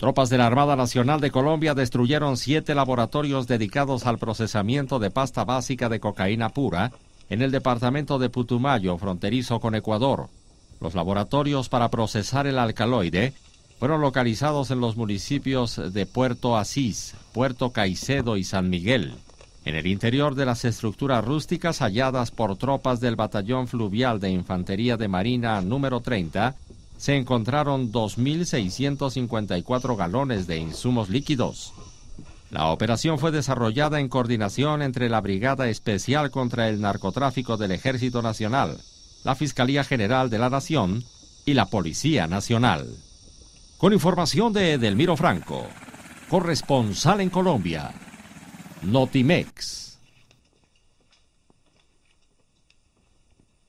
Tropas de la Armada Nacional de Colombia destruyeron siete laboratorios dedicados al procesamiento de pasta básica de cocaína pura en el departamento de Putumayo, fronterizo con Ecuador. Los laboratorios para procesar el alcaloide fueron localizados en los municipios de Puerto Asís, Puerto Caicedo y San Miguel. En el interior de las estructuras rústicas halladas por tropas del Batallón Fluvial de Infantería de Marina número 30, se encontraron 2.654 galones de insumos líquidos. La operación fue desarrollada en coordinación entre la Brigada Especial contra el Narcotráfico del Ejército Nacional, la Fiscalía General de la Nación y la Policía Nacional. Con información de Edelmiro Franco, corresponsal en Colombia, Notimex.